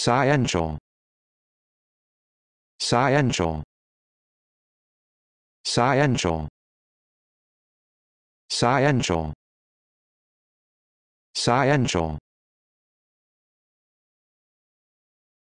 Sciential. Sciential. Sciential. Sciential. Sciential.